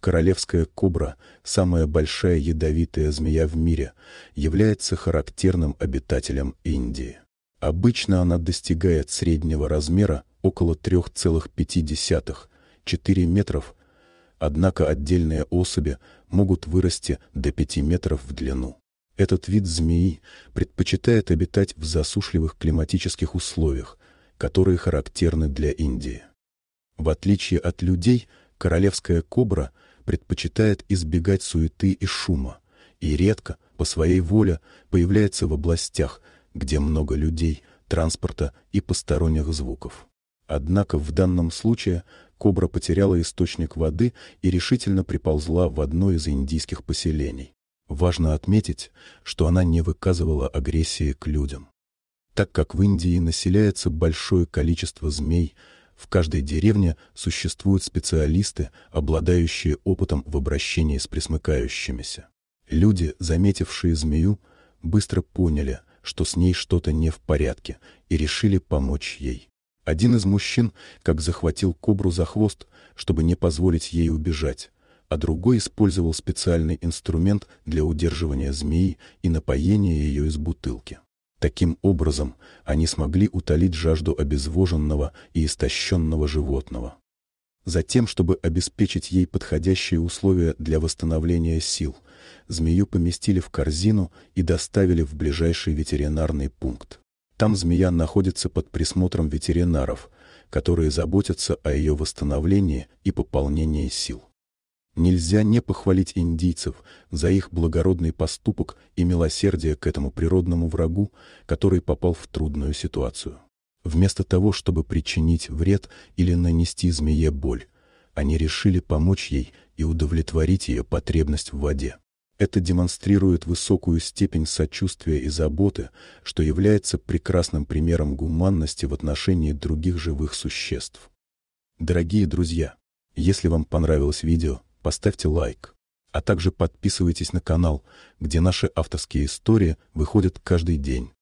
Королевская кобра, самая большая ядовитая змея в мире, является характерным обитателем Индии. Обычно она достигает среднего размера около 3,5-4 метров, однако отдельные особи могут вырасти до 5 метров в длину. Этот вид змеи предпочитает обитать в засушливых климатических условиях, которые характерны для Индии. В отличие от людей, королевская кобра – предпочитает избегать суеты и шума, и редко, по своей воле, появляется в областях, где много людей, транспорта и посторонних звуков. Однако в данном случае кобра потеряла источник воды и решительно приползла в одно из индийских поселений. Важно отметить, что она не выказывала агрессии к людям. Так как в Индии населяется большое количество змей, в каждой деревне существуют специалисты, обладающие опытом в обращении с присмыкающимися. Люди, заметившие змею, быстро поняли, что с ней что-то не в порядке, и решили помочь ей. Один из мужчин как захватил кобру за хвост, чтобы не позволить ей убежать, а другой использовал специальный инструмент для удерживания змеи и напоения ее из бутылки. Таким образом, они смогли утолить жажду обезвоженного и истощенного животного. Затем, чтобы обеспечить ей подходящие условия для восстановления сил, змею поместили в корзину и доставили в ближайший ветеринарный пункт. Там змея находится под присмотром ветеринаров, которые заботятся о ее восстановлении и пополнении сил. Нельзя не похвалить индийцев за их благородный поступок и милосердие к этому природному врагу, который попал в трудную ситуацию. Вместо того, чтобы причинить вред или нанести змее боль, они решили помочь ей и удовлетворить ее потребность в воде. Это демонстрирует высокую степень сочувствия и заботы, что является прекрасным примером гуманности в отношении других живых существ. Дорогие друзья, если вам понравилось видео, поставьте лайк, а также подписывайтесь на канал, где наши авторские истории выходят каждый день.